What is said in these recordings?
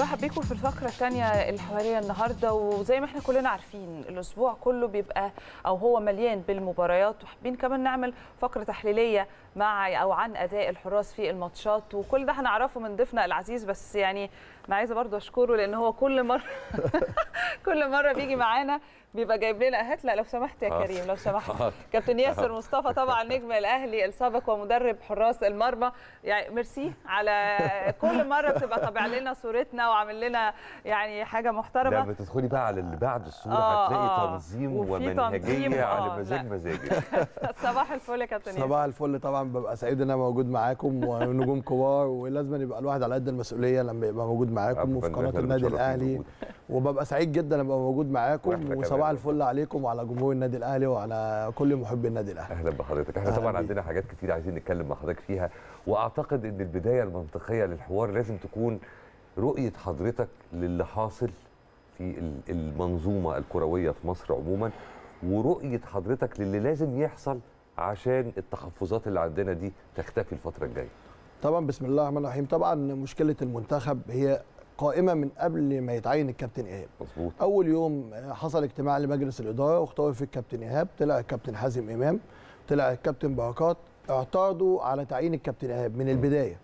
مرحبا بيكم في الفقرة الثانية الحوارية النهاردة وزي ما احنا كلنا عارفين الأسبوع كله بيبقى أو هو مليان بالمباريات وحابين كمان نعمل فقرة تحليلية مع أو عن أداء الحراس في الماتشات وكل ده هنعرفه من ضيفنا العزيز بس يعني أنا عايزة برضه أشكره لأن هو كل مرة كل مرة بيجي معانا بيبقى جايب لنا هات لا لو سمحت يا آه. كريم لو سمحت آه. كابتن ياسر آه. مصطفى طبعا نجم الاهلي السابق ومدرب حراس المرمى يعني ميرسي على كل مره بتبقى طابع لنا صورتنا وعامل لنا يعني حاجه محترمه لما بتدخلي بقى على اللي بعد الصوره آه هتلاقي تنظيم ومنهجيه على مزاج مزاجي صباح الفل يا كابتن ياسر صباح الفل طبعا ببقى سعيد ان انا موجود معاكم ونجوم كبار ولازم يبقى الواحد على قد المسؤوليه لما يبقى موجود معاكم وفي قناه النادي الاهلي وببقى سعيد جدا ابقى موجود معاكم صباح الفل عليكم وعلى جمهور النادي الاهلي وعلى كل محبي النادي الاهلي اهلا بحضرتك احنا طبعا عندنا حاجات كتير عايزين نتكلم مع حضرتك فيها واعتقد ان البدايه المنطقيه للحوار لازم تكون رؤيه حضرتك للي حاصل في المنظومه الكرويه في مصر عموما ورؤيه حضرتك للي لازم يحصل عشان التحفظات اللي عندنا دي تختفي الفتره الجايه طبعا بسم الله الرحمن الرحيم طبعا مشكله المنتخب هي القائمه من قبل ما يتعين الكابتن ايهاب مظبوط اول يوم حصل اجتماع لمجلس الاداره واختار فيه الكابتن ايهاب طلع الكابتن حازم امام طلع الكابتن بركات اعترضوا على تعيين الكابتن ايهاب من البدايه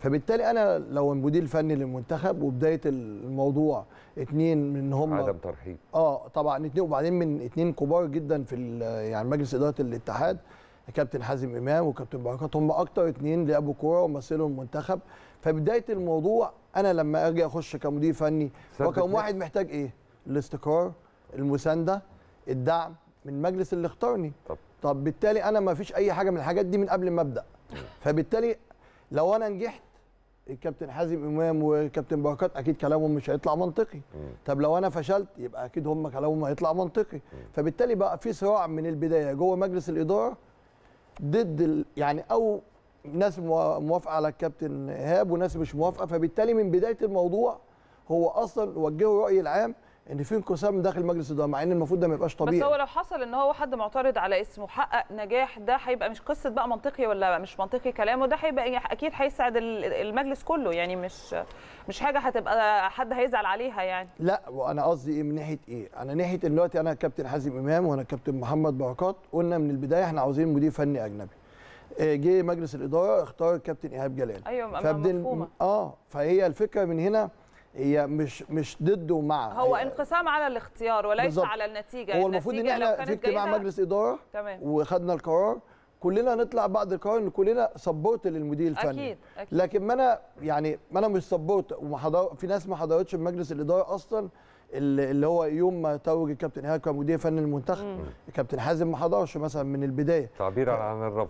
فبالتالي انا لو المدير الفني للمنتخب وبدايه الموضوع اتنين من هم عدم ترحيب اه طبعا اتنين وبعدين من اتنين كبار جدا في يعني مجلس اداره الاتحاد كابتن حازم امام وكابتن بركات هم اكتر اتنين لعبوا كوره ومثلوا المنتخب فبدايه الموضوع انا لما اجي اخش كمدير فني رقم واحد محتاج ايه الاستقرار المسانده الدعم من مجلس اللي اختارني طب, طب بالتالي انا ما فيش اي حاجه من الحاجات دي من قبل ما ابدا فبالتالي لو انا نجحت الكابتن حازم امام والكابتن بركات اكيد كلامهم مش هيطلع منطقي طب لو انا فشلت يبقى اكيد هم كلامهم هيطلع منطقي فبالتالي بقى في صراع من البدايه جوه مجلس الاداره ضد يعني او ناس موافقه على الكابتن ايهاب وناس مش موافقه فبالتالي من بدايه الموضوع هو اصلا وجهه الراي العام ان في انقسام داخل مجلس الاداره مع ان المفروض ده ما يبقاش طبيعي بس هو لو حصل ان هو حد معترض على اسمه حقق نجاح ده هيبقى مش قصه بقى منطقي ولا مش منطقي كلامه ده هيبقى يعني اكيد هيسعد المجلس كله يعني مش مش حاجه هتبقى حد هيزعل عليها يعني لا وانا قصدي ايه من ناحيه ايه انا ناحيه دلوقتي انا كابتن حازم امام وانا كابتن محمد بركات قلنا من البدايه احنا عاوزين مدير فني اجنبي آه، جه مجلس الاداره اختار الكابتن ايهاب جلال ايوه فبدل... مفهومه اه فهي الفكره من هنا هي مش مش ضد ومع هو انقسام على الاختيار وليس بالزبط. على النتيجه هو المفروض ان احنا في اجتماع مجلس اداره تمام. وخدنا القرار كلنا نطلع بعد القرار ان كلنا سبورت للمدير الفني أكيد. أكيد. لكن ما انا يعني ما انا مش سبورت ومحضر في ناس ما حضرتش مجلس الاداره اصلا اللي هو يوم ما توج الكابتن ايهاب كمدير فني المنتخب الكابتن حازم ما حضرش مثلا من البدايه تعبيرا ف... عن الرفض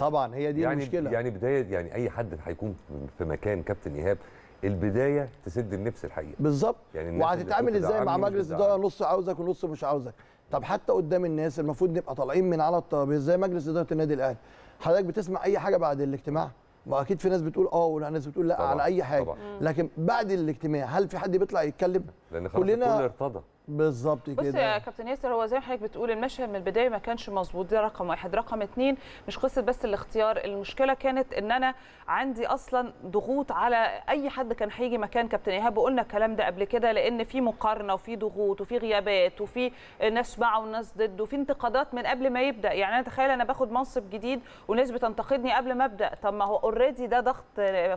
طبعا هي دي يعني المشكله يعني بدايه يعني اي حد هيكون في مكان كابتن ايهاب البدايه تسد النفس الحقيقه بالظبط يعني وهتتعامل ازاي مع مجلس الاداره نص عاوزك ونص مش عاوزك طب حتى قدام الناس المفروض نبقى طالعين من على الترابيزه زي مجلس اداره النادي الاهلي حضرتك بتسمع اي حاجه بعد الاجتماع ما اكيد في ناس بتقول اه وناس بتقول لا طبعًا. على اي حاجه طبعًا. لكن بعد الاجتماع هل في حد بيطلع يتكلم لان كلنا كل ارتضى بالظبط كده بص يا كابتن ياسر هو زي ما حضرتك بتقول المشهد من البدايه ما كانش مظبوط ده رقم واحد رقم اتنين مش قصه بس الاختيار المشكله كانت ان انا عندي اصلا ضغوط على اي حد كان هيجي مكان كابتن ايهاب وقلنا الكلام ده قبل كده لان في مقارنه وفي ضغوط وفي غيابات وفي ناس معه وناس ضد وفي انتقادات من قبل ما يبدا يعني انا تخيل انا باخد منصب جديد وناس بتنتقدني قبل ما ابدا طب ما هو اوريدي ده ضغط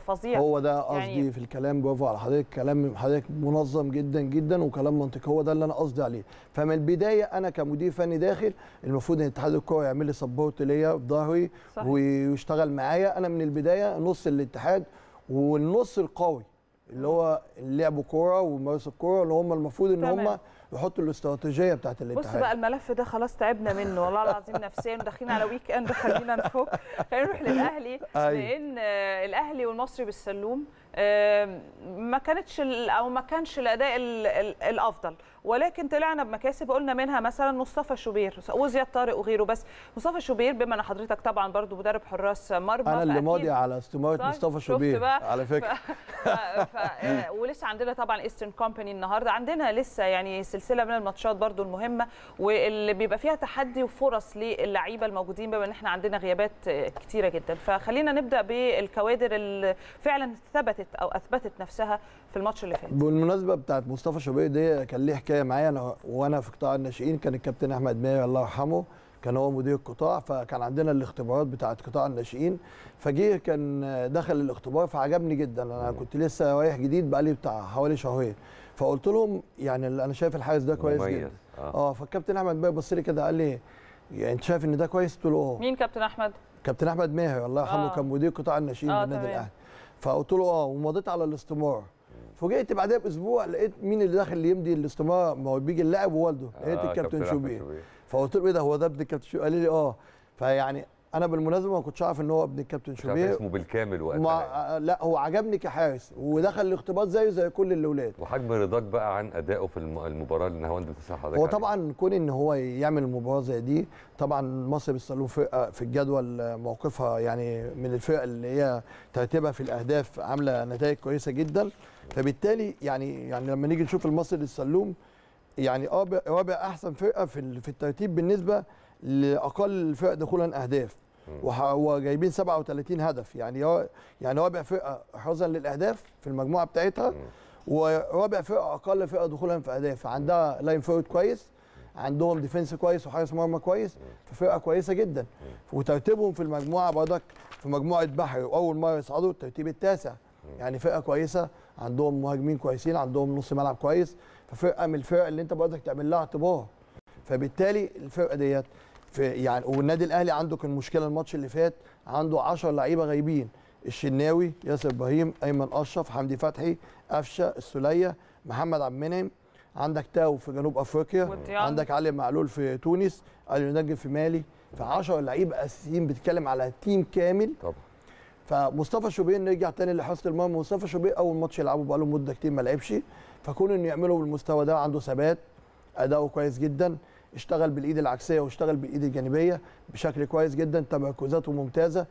فظيع هو ده يعني قصدي يعني في الكلام برافو على حضرتك كلام حضرتك منظم جدا جدا وكلام منطقي هو ده اللي اللي انا قصدي عليه فمن البدايه انا كمدير فني داخل المفروض ان الاتحاد الكوره يعمل لي سبورت ليا بظهري ويشتغل معايا انا من البدايه نص الاتحاد والنص القوي اللي هو اللعب كوره وممارسه الكوره اللي هم المفروض ان هم يحطوا الاستراتيجيه بتاعت الاتحاد بص بقى الملف ده خلاص تعبنا منه والله العظيم نفسيا وداخلين على ويك اند خلينا نفك خلينا نروح للاهلي أيوه. لان الاهلي والمصري بالسلوم ما كانتش او ما كانش الاداء الافضل ولكن طلعنا بمكاسب قلنا منها مثلا مصطفى شوبير وزياد طارق وغيره بس مصطفى شوبير بما ان حضرتك طبعا برضو مدرب حراس مرمى انا اللي ماضي على استماره مصطفى شوبير على فكره ف... ف... آه، ولسه عندنا طبعا ايسترن كومباني النهارده عندنا لسه يعني سلسله من الماتشات برضو المهمه واللي بيبقى فيها تحدي وفرص للعيبه الموجودين بما ان احنا عندنا غيابات آه، كتيره جدا فخلينا نبدا بالكوادر اللي فعلا ثبتت اثبتت او اثبتت نفسها في الماتش اللي فات بالمناسبه بتاعت مصطفى شوبير دي كان ليه حكايه معايا انا وانا في قطاع الناشئين كان الكابتن احمد ماهر الله يرحمه كان هو مدير القطاع فكان عندنا الاختبارات بتاعه قطاع الناشئين فجه كان دخل الاختبار فعجبني جدا انا كنت لسه رايح جديد بقالي بتاع حوالي شهرين فقلت لهم يعني انا شايف الحارس ده كويس جدا اه, آه فالكابتن احمد ماهر بص لي كده قال لي يعني انت شايف ان ده كويس قلت له اه مين كابتن احمد؟ كابتن احمد ماهر الله يرحمه آه. كان مدير قطاع الناشئين آه بالنادي الاهلي فقلت له اه ومضيت على الاستمارة فوجئت بعدها باسبوع لقيت مين اللي داخل اللي يمضي الاستمارة ما هو بيجي اللاعب ووالده آه، لقيت آه الكابتن شوبير فقلت له ايه ده هو ده ابن الكابتن شوبير قال لي اه فيعني انا بالمناسبه ما كنتش اعرف ان هو ابن الكابتن شوبير اسمه بالكامل وقتها يعني. آه، لا هو عجبني كحارس ودخل الاختبارات زيه زي كل الاولاد وحجم رضاك بقى عن ادائه في المباراه اللي النهاوند بتسمح حضرتك هو طبعا كون ان هو يعمل مباراه زي دي طبعا مصر بتسلوه فرقه آه، في الجدول آه، موقفها يعني من الفرق اللي هي ترتيبها في الاهداف عامله نتائج كويسه جدا فبالتالي يعني يعني لما نيجي نشوف المصري للسلوم يعني رابع احسن فرقه في الترتيب بالنسبه لاقل الفرق دخولا اهداف وجايبين 37 هدف يعني هو يعني رابع فرقه حظا للاهداف في المجموعه بتاعتها ورابع فرقه اقل فرقه دخولا في اهداف عندها لاين فورد كويس عندهم ديفنس كويس وحارس مرمى كويس ففرقه كويسه جدا وترتيبهم في المجموعه برضك في مجموعه بحر واول مره يصعدوا الترتيب التاسع يعني فرقه كويسه عندهم مهاجمين كويسين عندهم نص ملعب كويس ففرقه من الفرق اللي انت برضك تعمل لها اعتبار فبالتالي الفرقه ديت في يعني والنادي الاهلي عنده كان مشكله الماتش اللي فات عنده 10 لعيبه غايبين الشناوي ياسر ابراهيم ايمن اشرف حمدي فتحي قفشه السوليه محمد عبد المنعم عندك تاو في جنوب افريقيا والديان. عندك علي معلول في تونس علي نجم في مالي ف 10 لعيبه اساسيين بتتكلم على تيم كامل طبعا فمصطفى شوبير نرجع تاني لحصه المهم مصطفى شوبير اول ماتش يلعبه بقاله مده كتير ما لعبش فكون انه يعمله بالمستوى ده عنده ثبات اداؤه كويس جدا اشتغل بالايد العكسيه واشتغل بالايد الجانبيه بشكل كويس جدا تمركزاته ممتازه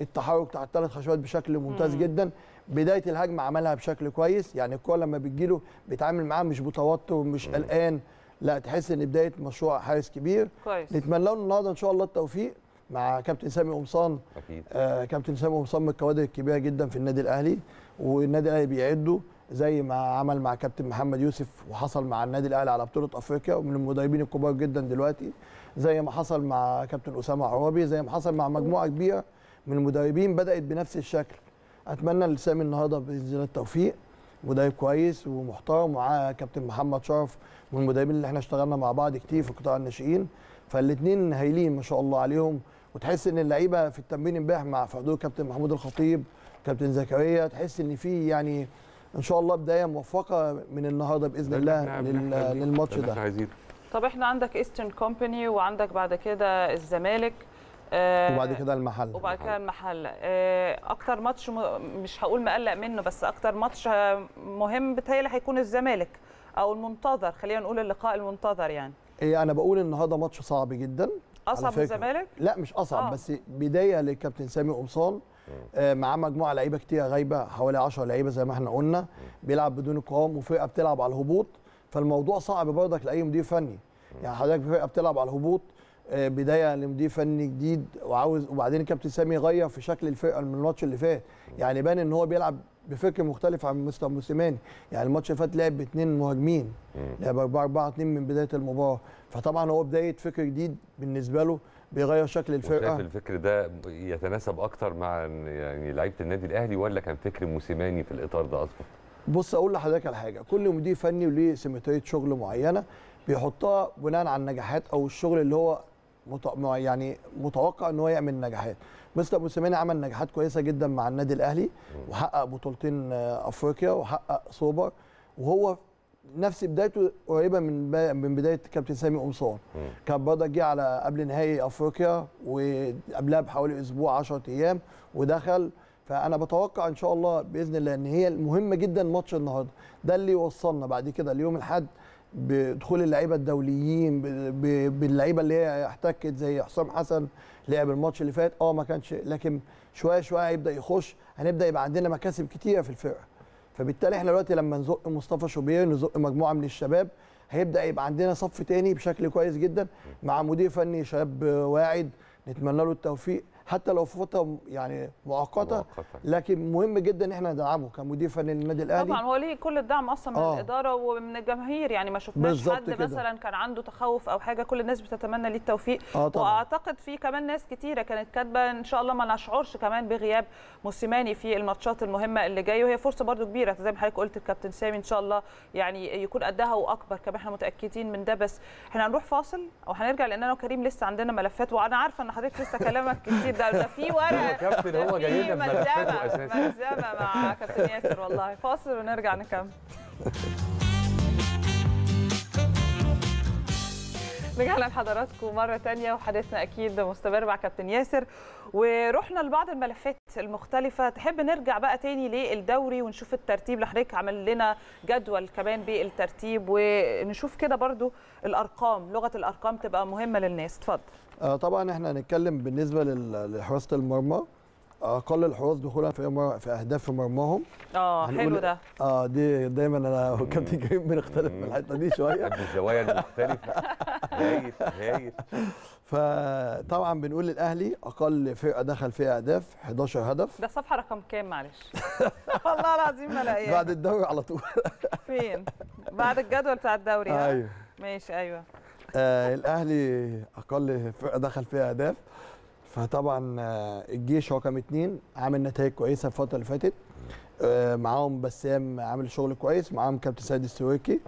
التحرك بتاع الثلاث خشبات بشكل ممتاز مم. جدا بدايه الهجمه عملها بشكل كويس يعني الكوره لما بتجيله بيتعامل معاها مش بتوتر ومش قلقان لا تحس ان بدايه مشروع حارس كبير كويس نتمنى له النهارده ان شاء الله التوفيق مع كابتن سامي قمصان اكيد آه كابتن سامي قمصان من الكوادر الكبيره جدا في النادي الاهلي والنادي الاهلي بيعده زي ما عمل مع كابتن محمد يوسف وحصل مع النادي الاهلي على بطوله افريقيا ومن المدربين الكبار جدا دلوقتي زي ما حصل مع كابتن اسامه عرابي زي ما حصل مع مجموعه كبيره من المدربين بدات بنفس الشكل اتمنى لسامي النهارده باذن التوفيق مدرب كويس ومحترم ومعاه كابتن محمد شرف من المدربين اللي احنا اشتغلنا مع بعض كتير في قطاع الناشئين فالاثنين هايلين ما شاء الله عليهم وتحس ان اللعيبه في التمرين امبارح مع في كابتن محمود الخطيب كابتن زكريا تحس ان في يعني ان شاء الله بدايه موفقه من النهارده باذن الله للماتش ده طب احنا عندك ايسترن كومباني وعندك بعد كده الزمالك آه، وبعد كده المحل وبعد كده المحل آه، اكتر ماتش مش هقول مقلق منه بس اكتر ماتش مهم بتهيألي هيكون الزمالك او المنتظر خلينا نقول اللقاء المنتظر يعني ايه انا بقول النهارده ماتش صعب جدا اصعب من الزمالك لا مش اصعب آه. بس بدايه للكابتن سامي قمصان آه، معاه مجموعه لعيبه كتير غايبه حوالي 10 لعيبه زي ما احنا قلنا بيلعب بدون قوام وفرقه بتلعب على الهبوط فالموضوع صعب برضك لاي مدير فني يعني حضرتك فرقه بتلعب على الهبوط آه، بدايه لمدير فني جديد وعاوز وبعدين الكابتن سامي غير في شكل الفرقه من الماتش اللي فات يعني بان ان هو بيلعب بفكر مختلف عن مستر موسيماني يعني الماتش اللي فات لعب باثنين مهاجمين لعب 4 4 2 من بدايه المباراه فطبعا هو بدايه فكر جديد بالنسبه له بيغير شكل الفرقه شايف الفكر ده يتناسب اكتر مع يعني لعيبه النادي الاهلي ولا كان فكر موسيماني في الاطار ده اصلا بص اقول لحضرتك على حاجه كل مدير فني وليه سيمتريه شغل معينه بيحطها بناء على النجاحات او الشغل اللي هو مت... يعني متوقع ان هو يعمل نجاحات مستر موسيماني عمل نجاحات كويسه جدا مع النادي الاهلي وحقق بطولتين آه، افريقيا وحقق سوبر وهو نفس بدايته قريبه من من بدايه كابتن سامي قمصان كان برضه جه على قبل نهائي افريقيا وقبلها بحوالي اسبوع 10 ايام ودخل فانا بتوقع ان شاء الله باذن الله ان هي مهمه جدا ماتش النهارده ده اللي وصلنا بعد كده اليوم الاحد بدخول اللعيبه الدوليين باللعيبه اللي هي احتكت زي حسام حسن لعب الماتش اللي فات اه ما كانش لكن شويه شويه هيبدا يخش هنبدا يبقى عندنا مكاسب كتيره في الفرقه فبالتالي احنا دلوقتي لما نزق مصطفى شوبير نزق مجموعه من الشباب هيبدا يبقى عندنا صف تاني بشكل كويس جدا مع مدير فني شاب واعد نتمنى له التوفيق حتى لو في فتره يعني مؤقته لكن مهم جدا ان احنا ندعمه كمدير فني للنادي الاهلي طبعا هو ليه كل الدعم اصلا من آه. الاداره ومن الجماهير يعني ما شفناش حد كده. مثلا كان عنده تخوف او حاجه كل الناس بتتمنى ليه التوفيق آه طبعا. واعتقد في كمان ناس كتيره كانت كاتبه ان شاء الله ما نشعرش كمان بغياب موسيماني في الماتشات المهمه اللي جايه وهي فرصه برده كبيره زي ما حضرتك قلت الكابتن سامي ان شاء الله يعني يكون قدها واكبر كمان احنا متاكدين من ده بس احنا هنروح فاصل او هنرجع لان انا وكريم لسه عندنا ملفات وانا عارفه ان حضرتك لسه كلامك كتير ده ده في ورق كابتن هو جاي لنا ملزمه مع كابتن ياسر والله فاصل ونرجع نكمل رجعنا لحضراتكم مرة تانية وحديثنا أكيد مستمر مع كابتن ياسر ورحنا لبعض الملفات المختلفة تحب نرجع بقى تاني للدوري ونشوف الترتيب لحضرتك عمل لنا جدول كمان بالترتيب ونشوف كده برضو الأرقام لغة الأرقام تبقى مهمة للناس اتفضل آه، طبعا احنا هنتكلم بالنسبة لحراسة المرمى اقل الحراس دخولا في مر... في اهداف في مرماهم اه حلو ده اه دي دايما انا وكابتن كريم بنختلف في الحته دي شويه الزوايا المختلفه هايل هايل فطبعا بنقول للاهلي اقل فرقه دخل فيها اهداف 11 هدف ده الصفحه رقم كام معلش والله العظيم ما لاقيها بعد الدوري على طول فين بعد الجدول بتاع الدوري ايوه ماشي ايوه آه الاهلي اقل فرقه دخل فيها اهداف فطبعا آه، الجيش هو كام اتنين عامل نتائج كويسه الفتره اللي فاتت آه، معاهم بسام عامل شغل كويس معاهم كابتن سيد السويكي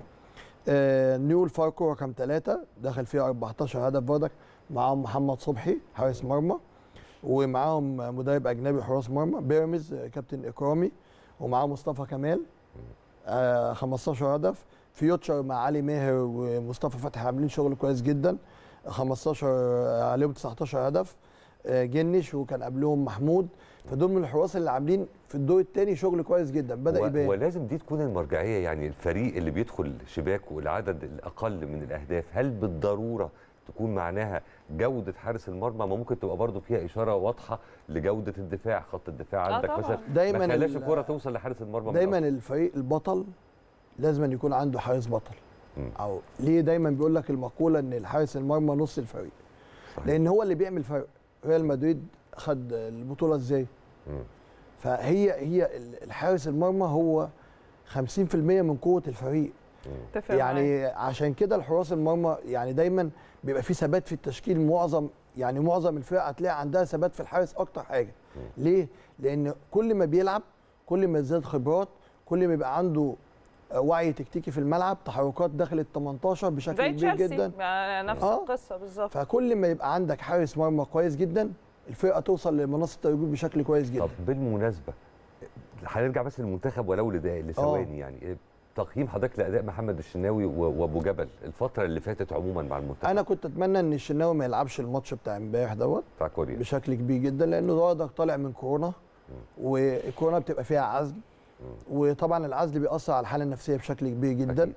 آه، نيول فاركو رقم ثلاثة دخل فيه 14 هدف بردك معاهم محمد صبحي حارس مرمى ومعاهم مدرب اجنبي حراس مرمى بيراميدز كابتن اكرامي ومعاه مصطفى كمال 15 هدف فيوتشر مع علي ماهر ومصطفى فتحي عاملين شغل كويس جدا 15 عليهم 19 هدف آه، جنش وكان قبلهم محمود فدول من الحراس اللي عاملين في الدور الثاني شغل كويس جدا بدا يبان ولازم دي تكون المرجعيه يعني الفريق اللي بيدخل شباك والعدد الاقل من الاهداف هل بالضروره تكون معناها جوده حارس المرمى ما ممكن تبقى برضو فيها اشاره واضحه لجوده الدفاع خط الدفاع آه، عندك آه مثلا دايما ما خلاش الكره توصل لحارس المرمى دايما الفريق البطل لازم يكون عنده حارس بطل م. او ليه دايما بيقول لك المقوله ان الحارس المرمى نص الفريق صحيح. لان هو اللي بيعمل فرق ريال مدريد خد البطوله ازاي فهي هي الحارس المرمى هو 50% من قوه الفريق يعني عشان كده الحراس المرمى يعني دايما بيبقى في ثبات في التشكيل معظم يعني معظم الفرق هتلاقي عندها ثبات في الحارس اكتر حاجه ليه لان كل ما بيلعب كل ما زاد خبرات كل ما يبقى عنده وعي تكتيكي في الملعب تحركات داخل ال 18 بشكل كبير جدا زي آه، نفس آه. القصه بالظبط فكل ما يبقى عندك حارس مرمى كويس جدا الفرقه توصل لمنصه التهجيم بشكل كويس جدا طب بالمناسبه هنرجع بس للمنتخب ولو لده لثواني آه. يعني تقييم حضرتك لاداء محمد الشناوي وابو جبل الفتره اللي فاتت عموما مع المنتخب انا كنت اتمنى ان الشناوي ما يلعبش الماتش بتاع امبارح دوت بتاع كوريا بشكل كبير جدا لانه دوت طالع من كورونا والكورونا بتبقى فيها عزم وطبعا العزل بيأثر على الحاله النفسيه بشكل كبير جدا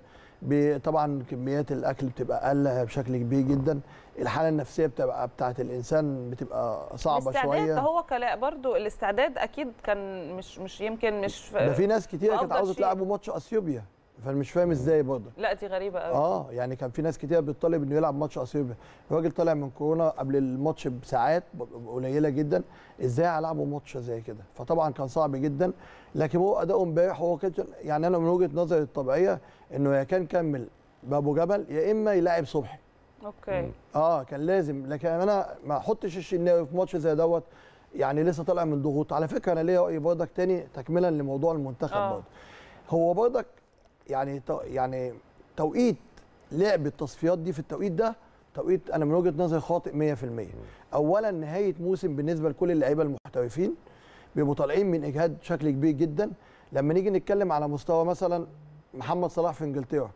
طبعا كميات الاكل بتبقى اقل بشكل كبير جدا الحاله النفسيه بتبقى بتاعه الانسان بتبقى صعبه شويه الاستعداد هو كلا برضو الاستعداد اكيد كان مش مش يمكن مش ده في ناس كتير كانت عاوزه تلعبوا ماتش اثيوبيا فانا مش فاهم ازاي برضه لا دي غريبه قوي اه يعني كان في ناس كتير بتطالب انه يلعب ماتش قصير الراجل طالع من كورونا قبل الماتش بساعات قليله جدا ازاي هلعبه ماتش زي كده فطبعا كان صعب جدا لكن هو اداؤه امبارح هو كده يعني انا من وجهه نظري الطبيعيه انه يا كان كمل بابو جبل يا اما يلاعب صبحي اوكي اه كان لازم لكن انا ما احطش الشناوي في ماتش زي دوت يعني لسه طالع من ضغوط على فكره انا ليا راي برضك تاني تكملا لموضوع المنتخب آه. برضه هو برضك يعني يعني توقيت لعب التصفيات دي في التوقيت ده توقيت انا من وجهه نظري خاطئ 100% اولا نهايه موسم بالنسبه لكل اللعيبه المحترفين بيبقوا طالعين من اجهاد شكل كبير جدا لما نيجي نتكلم على مستوى مثلا محمد صلاح في انجلترا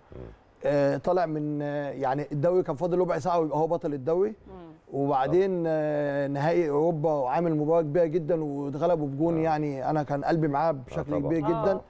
آه، طالع من آه، يعني الدوري كان فاضل ربع ساعه ويبقى هو بطل الدوري وبعدين آه، نهائي اوروبا وعامل مباراه كبيره جدا واتغلبوا بجون يعني انا كان قلبي معاه بشكل كبير جدا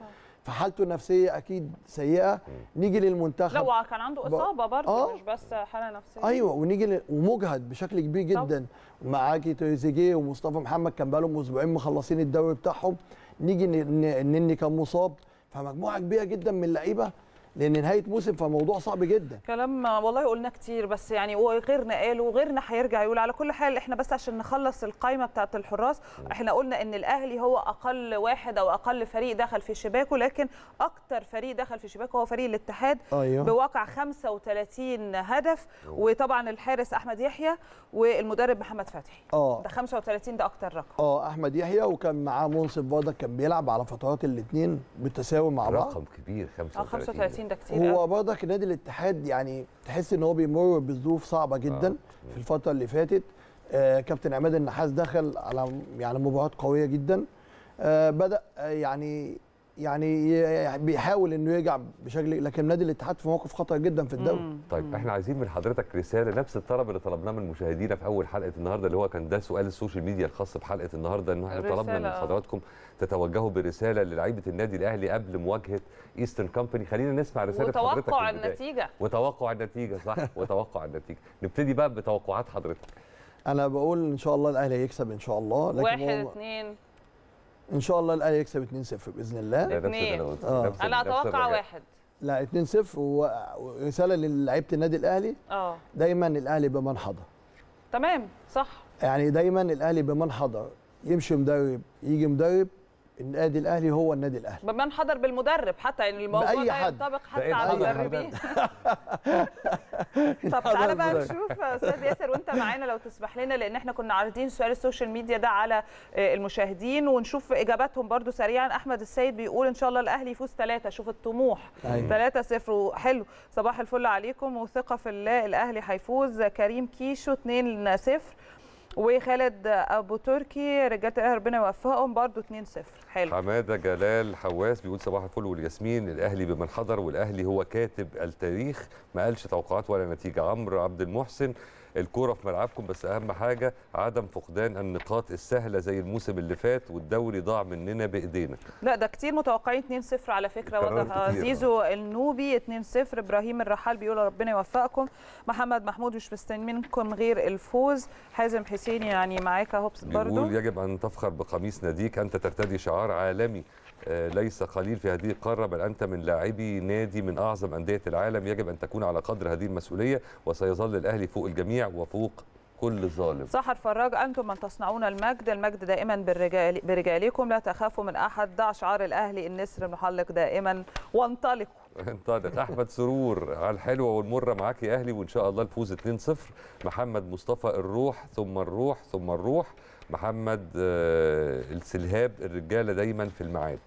فحالته النفسيه اكيد سيئه نيجي للمنتخب لو كان عنده اصابه برضه آه مش بس حاله نفسيه ايوه ونيجي ل... ومجهد بشكل كبير جدا معاكي تريزيجيه ومصطفى محمد كان بقالهم اسبوعين مخلصين الدوري بتاعهم نيجي ن... ن... نني كان مصاب فمجموعه كبيره جدا من اللعيبه لان نهايه موسم فموضوع صعب جدا كلام والله قلنا كتير بس يعني وغيرنا قاله وغيرنا هيرجع يقول على كل حال احنا بس عشان نخلص القائمه بتاعه الحراس احنا قلنا ان الاهلي هو اقل واحد او اقل فريق دخل في شباكه لكن اكتر فريق دخل في شباكه هو فريق الاتحاد أيوه. بواقع 35 هدف وطبعا الحارس احمد يحيى والمدرب محمد فتحي اه ده 35 ده اكتر رقم اه احمد يحيى وكان معاه منصف برضه كان بيلعب على فترات الاثنين بالتساوي مع بعض رقم كبير 35 آه 35 ده كتير هو برضك نادي الاتحاد يعني تحس ان هو بيمر بظروف صعبه جدا آه. في الفتره اللي فاتت آه كابتن عماد النحاس دخل على يعني مباراه قويه جدا آه بدا آه، يعني يعني, يعني بيحاول انه يرجع بشكل لكن نادي الاتحاد في موقف خطر جدا في الدوري طيب احنا عايزين من حضرتك رساله نفس الطلب اللي طلبناه من مشاهدينا في اول حلقه النهارده اللي هو كان ده سؤال السوشيال ميديا الخاص بحلقه النهارده ان احنا طلبنا من آه. حضراتكم تتوجهوا برساله للعيبه النادي الاهلي قبل مواجهه ايسترن كومباني خلينا نسمع رساله وتوقع حضرتك وتوقع النتيجه وتوقع النتيجه صح وتوقع النتيجه نبتدي بقى بتوقعات حضرتك انا بقول ان شاء الله الاهلي هيكسب ان شاء الله لكن واحد اثنين ان شاء الله الاهلي يكسب 2-0 باذن الله اثنين آه. انا اتوقع واحد لا 2-0 ورساله للعيبه النادي الاهلي اه دايما الاهلي بمن تمام صح يعني دايما الاهلي بمن يمشي مدرب يجي مدرب النادي الاهلي هو النادي الاهلي بمن حضر بالمدرب حتى يعني الموضوع ده ينطبق حتى على المدربين طب تعالى بقى نشوف استاذ ياسر وانت معانا لو تسمح لنا لان احنا كنا عارضين سؤال السوشيال ميديا ده على آه، المشاهدين ونشوف اجاباتهم برده سريعا احمد السيد بيقول ان شاء الله الاهلي يفوز ثلاثه شوف الطموح ثلاثه أيوة. صفر حلو صباح الفل عليكم وثقه في الله الاهلي هيفوز كريم كيشو 2 صفر وخالد ابو تركي رجاله الاهلي ربنا يوفقهم برده 2-0 حلو حماده جلال حواس بيقول صباح الفل والياسمين الاهلي بمن حضر والاهلي هو كاتب التاريخ ما قالش توقعات ولا نتيجه عمرو عبد المحسن الكوره في ملعبكم بس اهم حاجه عدم فقدان النقاط السهله زي الموسم اللي فات والدوري ضاع مننا بايدينا لا ده كتير متوقعين 2-0 على فكره وضعها زيزو النوبي 2-0 ابراهيم الرحال بيقول ربنا يوفقكم محمد محمود مش مستني منكم غير الفوز حازم حسين يعني معاك اهو برضه بيقول يجب ان تفخر بقميص ناديك انت ترتدي شعار عالمي آه، ليس قليل في هذه القارة بل أنت من لاعبي نادي من أعظم أندية العالم يجب أن تكون على قدر هذه المسؤولية وسيظل الأهلي فوق الجميع وفوق كل ظالم صح الفراج انتم من تصنعون المجد المجد دائما بالرجال برجالكم لا تخافوا من احد ضع شعار الاهلي النسر محلق دائما وانطلقوا انطلق احمد سرور على الحلوه والمره معاك يا اهلي وان شاء الله الفوز 2-0 محمد مصطفى الروح ثم الروح ثم الروح محمد آه، السلهاب الرجاله دايما في الميعاد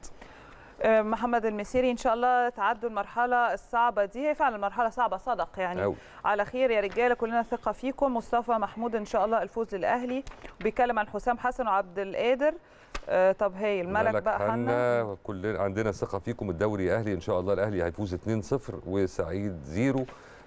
آه، محمد المسيري ان شاء الله تعدوا المرحله الصعبه دي هي فعلا مرحله صعبه صدق يعني أو. على خير يا رجاله كلنا ثقه فيكم مصطفى محمود ان شاء الله الفوز للاهلي بيتكلم عن حسام حسن وعبد القادر آه، طب هي الملك بقى حنا كلنا عندنا ثقه فيكم الدوري اهلي ان شاء الله الاهلي هيفوز 2-0 وسعيد زيرو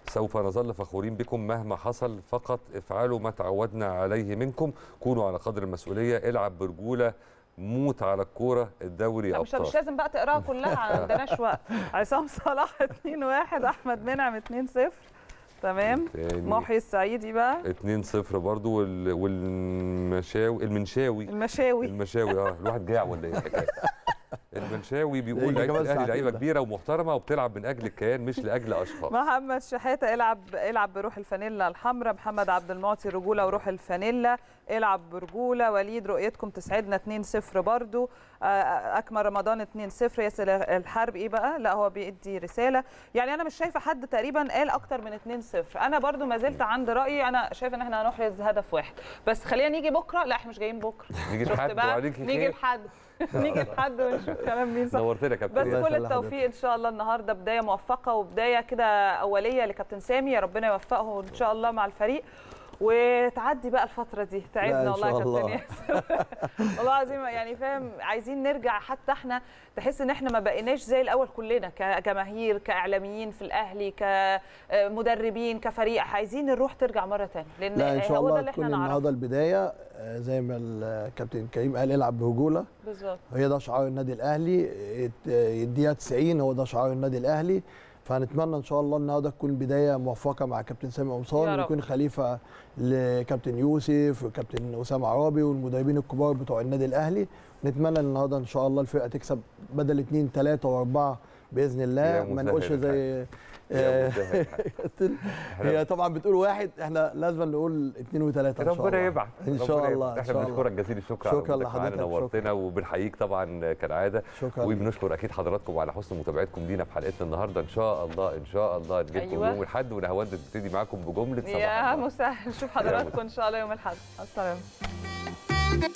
سوف نظل فخورين بكم مهما حصل فقط افعلوا ما تعودنا عليه منكم كونوا على قدر المسؤوليه العب برجوله موت على الكوره الدوري ابطال مش لازم بقى تقراها كلها عندناش وقت عصام صلاح 2 1 احمد منعم 2 0 تمام محيي السعيدي بقى 2 0 وال... والمشاوي المنشاوي المشاوي المشاوي اه الواحد جاع ولا ايه الحكايه آه. المنشاوي بيقول لعيبه الاهلي لعيبه كبيره ومحترمه وبتلعب من اجل الكيان مش لاجل اشخاص محمد شحاته العب العب بروح الفانيلا الحمراء محمد عبد المعطي رجوله وروح الفانيلا العب برجوله وليد رؤيتكم تسعدنا 2-0 برضو اكمل رمضان 2-0 ياسر الحرب ايه بقى لا هو بيدي رساله يعني انا مش شايفه حد تقريبا قال اكتر من 2-0 انا برضو ما زلت عند رايي انا شايفه ان احنا هنحرز هدف واحد بس خلينا نيجي بكره لا احنا مش جايين بكره نيجي لحد نيجي لحد نيجي لحد ونشوف كلام مين صح نورتنا يا كابتن بس كل التوفيق ان شاء الله النهارده بدايه موفقه وبدايه كده اوليه لكابتن سامي يا ربنا يوفقه ان شاء الله مع الفريق وتعدي بقى الفتره دي تعبنا والله يا كابتن ياسر والله العظيم يعني فاهم عايزين نرجع حتى احنا تحس ان احنا ما بقيناش زي الاول كلنا كجماهير كاعلاميين في الاهلي كمدربين آه، كفريق عايزين الروح ترجع مره ثانيه لان لا ان شاء الله اللي احنا النهارده البدايه آه، زي ما الكابتن كريم قال العب بهجوله بالظبط هي ده شعار النادي الاهلي يديها 90 هو ده شعار النادي الاهلي فنتمنى ان شاء الله النهارده تكون بدايه موفقه مع كابتن سامي قمصان ويكون خليفه لكابتن يوسف وكابتن اسامه عرابي والمدربين الكبار بتوع النادي الاهلي نتمنى النهارده ان شاء الله الفرقه تكسب بدل اثنين ثلاثه واربعه باذن الله ما نقولش زي آه، هي طبعا بتقول واحد احنا لازم نقول اثنين وثلاثه ان شاء الله ربنا يبعت ان شاء الله احنا بنشكرك جزيل الشكر شكرا لحضرتك نورتنا وبنحييك طبعا كالعاده شكرا وبنشكر اكيد حضراتكم على حسن متابعتكم لينا في حلقتنا النهارده ان شاء الله ان شاء الله نجيبكم أيوة. يوم الاحد ونهود بتبتدي معاكم بجمله صباح يا مسهل نشوف حضراتكم ان شاء الله يوم الاحد السلام